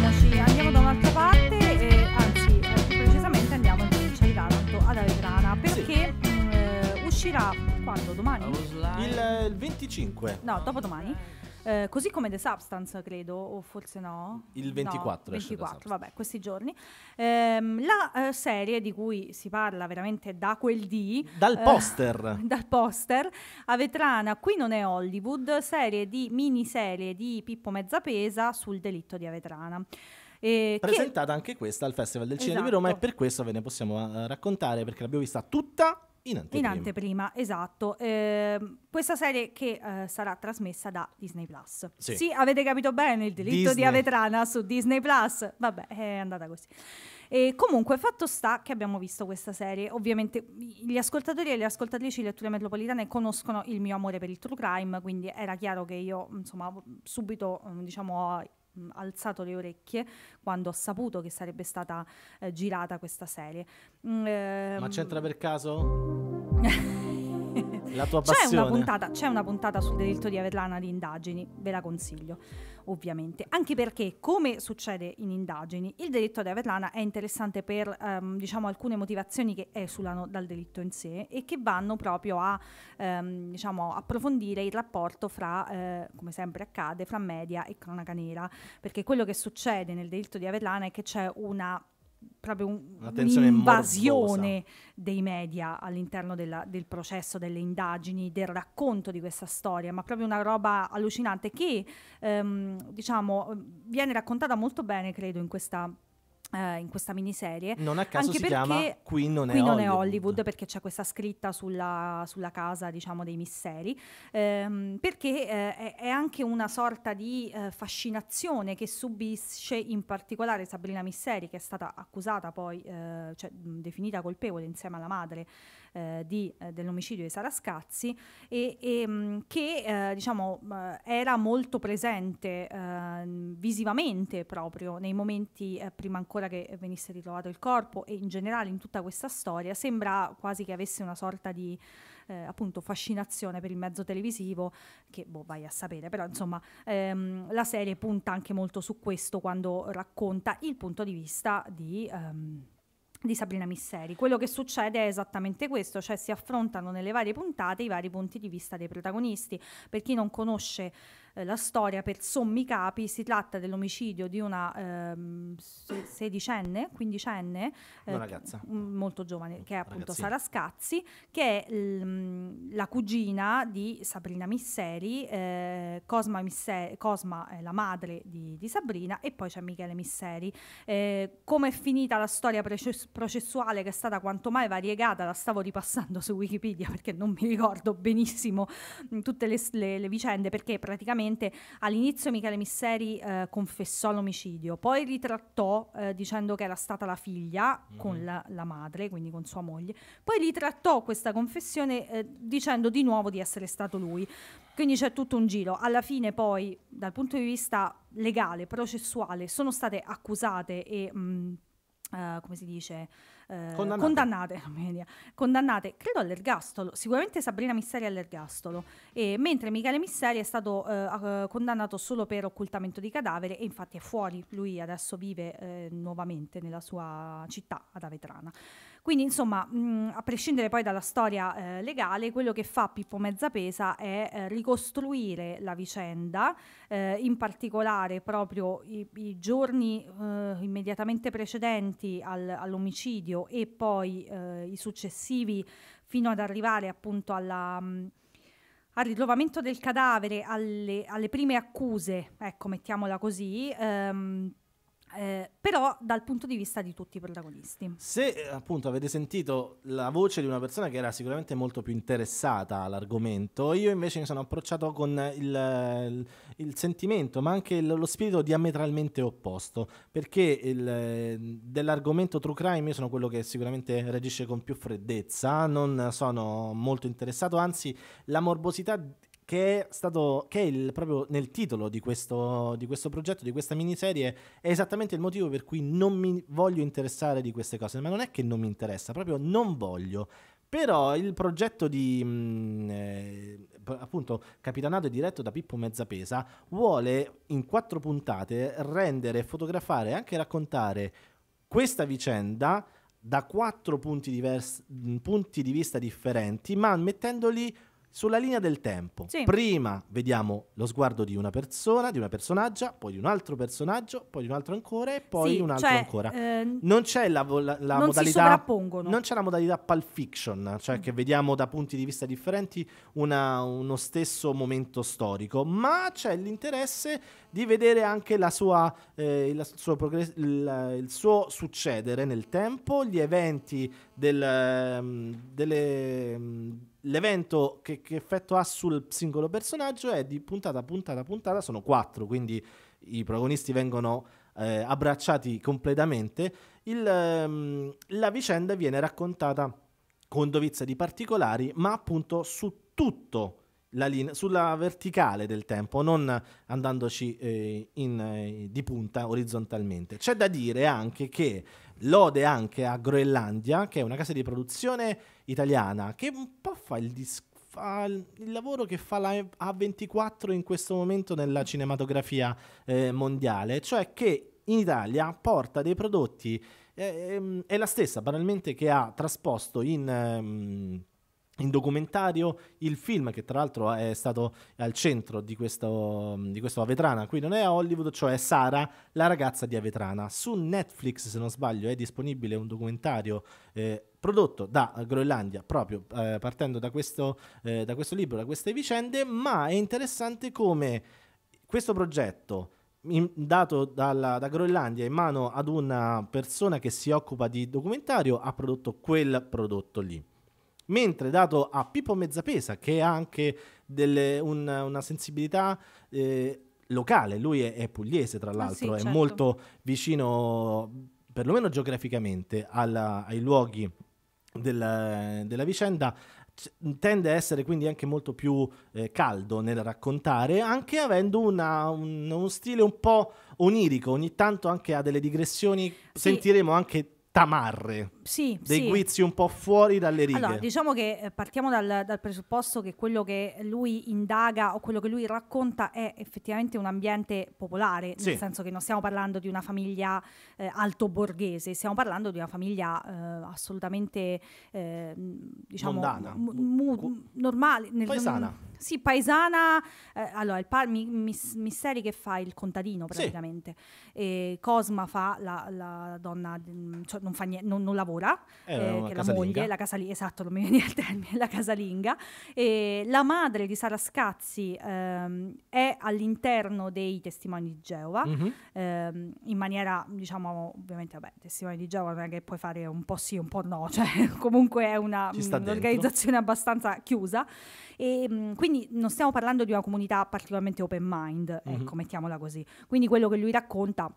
muoviamoci, andiamo da un'altra parte, e, anzi eh, più precisamente andiamo in provincia di Taranto, ad Avetrana, perché sì. Mm, eh, uscirà quando? Domani? Il, eh, il 25. No, dopodomani eh, così come The Substance, credo, o forse no. Il 24. No, 24, vabbè, questi giorni. Ehm, la eh, serie di cui si parla veramente da quel dì. Dal eh, poster. Eh, dal poster. A Vetrana, qui non è Hollywood, serie di miniserie di Pippo Mezzapesa sul delitto di Avetrana. Eh, Presentata che... anche questa al Festival del Cinema esatto. di Roma e esatto. per questo ve ne possiamo uh, raccontare perché l'abbiamo vista tutta in anteprima. In anteprima esatto. Eh, questa serie che eh, sarà trasmessa da Disney Plus. Sì. sì. avete capito bene il delitto Disney. di Avetrana su Disney Plus. Vabbè, è andata così. E comunque, fatto sta che abbiamo visto questa serie. Ovviamente, gli ascoltatori e le ascoltatrici di Letture Metropolitane conoscono il mio amore per il true crime, quindi era chiaro che io, insomma, subito diciamo, ho mh, mm, alzato le orecchie quando ho saputo che sarebbe stata eh, girata questa serie. Mm, ehm... Ma c'entra ehm, per caso? La tua passione. C'è una puntata, c'è una puntata sul delitto di Avetlana di indagini, ve la consiglio, ovviamente. Anche perché, come succede in indagini, il delitto di Avetlana è interessante per ehm, diciamo, alcune motivazioni che esulano dal delitto in sé e che vanno proprio a ehm, diciamo, approfondire il rapporto fra, eh, come sempre accade, fra media e cronaca nera. Perché quello che succede nel delitto di Avetlana è che c'è una proprio un, un'invasione dei media all'interno della, del processo, delle indagini, del racconto di questa storia, ma proprio una roba allucinante che ehm, diciamo, viene raccontata molto bene, credo, in questa Uh, in questa miniserie. Non a caso si chiama Qui non è, qui non Hollywood. è Hollywood perché c'è questa scritta sulla, sulla casa diciamo dei misteri ehm, perché eh, è, è, anche una sorta di eh, fascinazione che subisce in particolare Sabrina Misteri che è stata accusata poi eh, cioè, mh, definita colpevole insieme alla madre eh, di, eh, dell'omicidio di Sara Scazzi e, e mh, che diciamo era molto presente ehm, visivamente proprio nei momenti prima ancora ancora che venisse ritrovato il corpo e in generale in tutta questa storia sembra quasi che avesse una sorta di eh, appunto fascinazione per il mezzo televisivo che boh vai a sapere però insomma ehm, la serie punta anche molto su questo quando racconta il punto di vista di ehm, di Sabrina Misseri. Quello che succede è esattamente questo, cioè si affrontano nelle varie puntate i vari punti di vista dei protagonisti. Per chi non conosce eh, la storia per sommi capi, si tratta dell'omicidio di una ehm, sedicenne, quindicenne, eh, ragazza. Mm, molto giovane, che è appunto Ragazzina. Sara Scazzi, che è l, mm, la cugina di Sabrina Misseri, eh, Cosma, Misseri, Cosma è la madre di, di Sabrina e poi c'è Michele Misseri. Eh, come è finita la storia process processuale che è stata quanto mai variegata, la stavo ripassando su Wikipedia perché non mi ricordo benissimo mm, tutte le, le, le vicende perché praticamente effettivamente all'inizio Michele Misseri eh, confessò l'omicidio, poi ritrattò eh, dicendo che era stata la figlia mm. con mhm. la, la, madre, quindi con sua moglie, poi ritrattò questa confessione eh, dicendo di nuovo di essere stato lui. Quindi c'è tutto un giro. Alla fine poi, dal punto di vista legale, processuale, sono state accusate e... Mh, Uh, come si dice, uh, condannate. Condannate, condannate, credo all'ergastolo, sicuramente Sabrina Misseri all'ergastolo, e, mentre Michele Misseri è stato uh, condannato solo per occultamento di cadavere e infatti è fuori, lui adesso vive nuovamente nella sua città ad Avetrana. Quindi insomma, mh, a prescindere poi dalla storia eh, legale, quello che fa Pippo Mezzapesa è eh, ricostruire la vicenda, eh, in particolare proprio i, i giorni eh, immediatamente precedenti al, all'omicidio e poi eh, i successivi fino ad arrivare appunto alla... Mh, al ritrovamento del cadavere, alle, alle prime accuse, ecco, mettiamola così, ehm, eh, però dal punto di vista di tutti i protagonisti. Se eh, appunto avete sentito la voce di una persona che era sicuramente molto più interessata all'argomento, io invece mi sono approcciato con il, il, il sentimento, ma anche lo, lo spirito diametralmente opposto, perché il, eh, dell'argomento true crime io sono quello che sicuramente reagisce con più freddezza, non sono molto interessato, anzi la morbosità che è stato che è il, proprio nel titolo di questo, di questo, progetto, di questa miniserie, è esattamente il motivo per cui non mi voglio interessare di queste cose, ma non è che non mi interessa, proprio non voglio. Però il progetto di mh, mm, eh, appunto capitanato e diretto da Pippo Mezzapesa vuole in quattro puntate rendere, fotografare e anche raccontare questa vicenda da quattro punti, diversi, mm, punti di vista differenti, ma mettendoli sulla linea del tempo. Sì. Prima vediamo lo sguardo di una persona, di una personaggia, poi di un altro personaggio, poi di un altro ancora e poi di sì, un altro cioè, ancora. Ehm, non c'è la, la, la non modalità non c'è la modalità pulp fiction, cioè mm. che vediamo da punti di vista differenti una, uno stesso momento storico, ma c'è l'interesse di vedere anche sua, eh, suo progress- il, il, suo succedere nel tempo, gli eventi del, ehm, delle ehm, l'evento che, che, effetto ha sul singolo personaggio è di puntata, puntata, puntata, sono quattro, quindi i protagonisti vengono eh, abbracciati completamente. Il, ehm, la vicenda viene raccontata con dovizia di particolari, ma appunto su tutto Linea, sulla verticale del tempo, non andandoci eh, in, eh, di punta orizzontalmente. C'è da dire anche che lode anche a Groenlandia, che è una casa di produzione italiana che un po' fa il, dis- fa il, lavoro che fa la A24 in questo momento nella cinematografia eh, mondiale, cioè che in Italia porta dei prodotti, eh, ehm, è la stessa banalmente che ha trasposto in... Ehm, in documentario il film che tra l'altro è stato al centro di questo, di questo Avetrana, qui non è a Hollywood, cioè Sara, la ragazza di Avetrana. Su Netflix, se non sbaglio, è disponibile un documentario eh, prodotto da Groenlandia proprio eh, partendo da questo, eh, da questo libro, da queste vicende, ma è interessante come questo progetto... In, dato dalla, da Groenlandia in mano ad una persona che si occupa di documentario ha prodotto quel prodotto lì mentre dato a Pippo Mezzapesa, che ha anche delle, un, una sensibilità eh, locale, lui è, è pugliese tra ah, l'altro, ah, sì, certo. è molto vicino, perlomeno geograficamente, alla, ai luoghi della, della vicenda, tende a essere quindi anche molto più eh, caldo nel raccontare, anche avendo una, un, uno stile un po' onirico, ogni tanto anche ha delle digressioni, sì. sentiremo anche tamarre, sì, dei sì. guizzi un po' fuori dalle righe. Allora, diciamo che eh, partiamo dal, dal, presupposto che quello che lui indaga o quello che lui racconta è effettivamente un ambiente popolare, sì. nel senso che non stiamo parlando di una famiglia eh, alto borghese, stiamo parlando di una famiglia eh, assolutamente eh, diciamo mondana, m- normale, nel, paesana. Sì, paesana. Eh, allora, il par- mi, mis- Misteri che fa il contadino praticamente. Sì. Cosma fa la, la donna, mm, cioè non, fa niente, non, non lavora, eh, eh, che è la moglie, la casalinga, esatto, non mi viene il termine, la casalinga. E la madre di Sara Scazzi ehm, è all'interno dei testimoni di Geova, mm-hmm. ehm, in maniera, diciamo, ovviamente, vabbè, testimoni di Geova non è che puoi fare un po' sì, un po' no, cioè comunque è una, mm, un'organizzazione abbastanza chiusa. E, quindi non stiamo parlando di una comunità particolarmente open mind, mm-hmm. ecco, mettiamola così. Quindi quello che lui racconta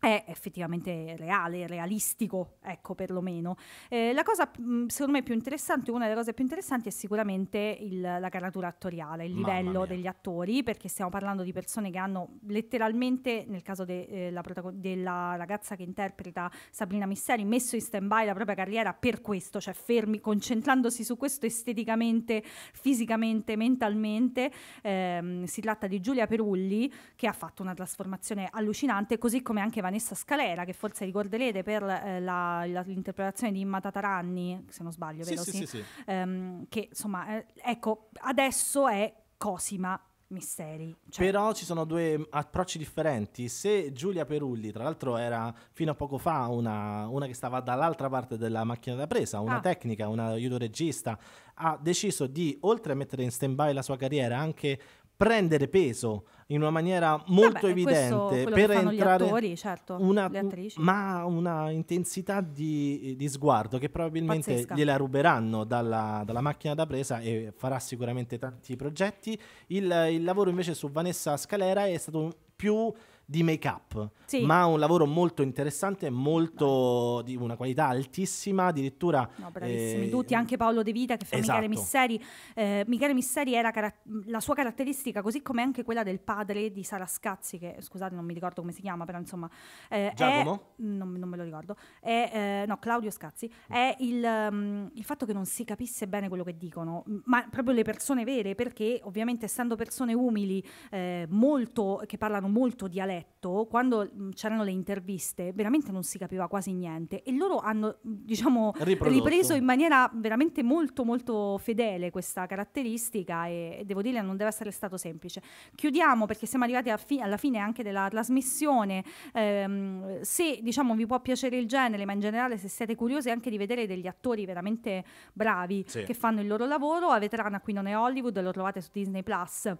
è effettivamente reale, realistico, ecco perlomeno. Eh, la cosa secondo me più interessante, una delle cose più interessanti è sicuramente il, la caratura attoriale, il livello degli attori, perché stiamo parlando di persone che hanno letteralmente, nel caso de, eh, la protagon- della ragazza che interpreta Sabrina Misseri, messo in stand-by la propria carriera per questo, cioè fermi, concentrandosi su questo esteticamente, fisicamente, mentalmente. Eh, si tratta di Giulia Perulli che ha fatto una trasformazione allucinante, così come anche Vanessa Scalera, che forse ricorderete per eh, la, la, l'interpretazione di Immata Taranni, se non sbaglio, sì, vero? Sì, sì, sì. Um, che insomma, eh, ecco, adesso è Cosima misteri. Cioè. Però ci sono due mm, approcci differenti. Se Giulia Perulli, tra l'altro, era fino a poco fa una, una che stava dall'altra parte della macchina da presa, una ah. tecnica, un aiuto regista, ha deciso di, oltre a mettere in stand-by la sua carriera, anche prendere peso in una maniera molto Vabbè, evidente per entrare attori, certo, una, ma una intensità di, di sguardo che probabilmente Pazzesca. gliela ruberanno dalla, dalla, macchina da presa e farà sicuramente tanti progetti il, il lavoro invece su Vanessa Scalera è stato più di make up, sì. ma un lavoro molto interessante, molto no. di una qualità altissima, addirittura... No, bravissimi eh, tutti, anche Paolo De Vita che fa esatto. Michele Misseri. Eh, Michele Misseri era carat- la sua caratteristica, così come anche quella del padre di Sara Scazzi, che scusate non mi ricordo come si chiama, però insomma... Eh, Giacomo? È, non, non, me lo ricordo. È, eh, no, Claudio Scazzi. È il, um, il fatto che non si capisse bene quello che dicono, ma proprio le persone vere, perché ovviamente essendo persone umili, eh, molto, che parlano molto dialetto, letto, quando mm, c'erano le interviste, veramente non si capiva quasi niente e loro hanno, mm, diciamo, ripreso in maniera veramente molto molto fedele questa caratteristica e, e, devo dire non deve essere stato semplice. Chiudiamo perché siamo arrivati fi- alla fine anche della trasmissione. Ehm, se diciamo vi può piacere il genere, ma in generale se siete curiosi anche di vedere degli attori veramente bravi sì. che fanno il loro lavoro, avete Rana qui non è Hollywood, lo trovate su Disney Plus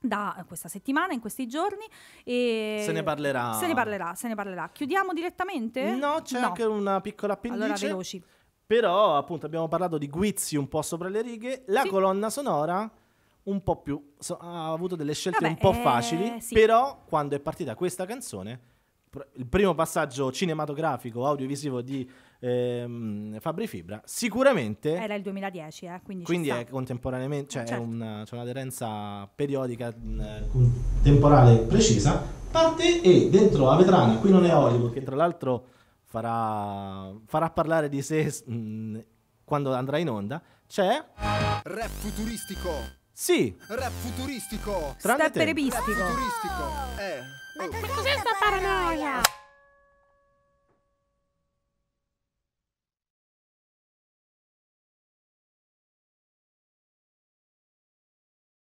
da questa settimana, in questi giorni. E se ne parlerà. Se ne parlerà, se ne parlerà. Chiudiamo direttamente? No, c'è no. anche una piccola appendice. Allora, veloci. Però, appunto, abbiamo parlato di guizzi un po' sopra le righe. La sì. colonna sonora un po' più... So, ha avuto delle scelte Vabbè, un po' eh, facili, sì. però quando è partita questa canzone, il primo passaggio cinematografico, audiovisivo di ehm, Fabri Fibra, sicuramente... Era il 2010, eh, quindi, quindi è contemporaneamente, cioè certo. una, c'è un'aderenza periodica mh, mm, eh, temporale precisa, parte e dentro a vetrana, qui non è Hollywood, che tra l'altro farà, farà parlare di sé mh, mm, quando andrà in onda, c'è... Rap futuristico! Sì. Rap futuristico. Step repistico. Rap futuristico. Eh. Ma che cos'è sta paranoia?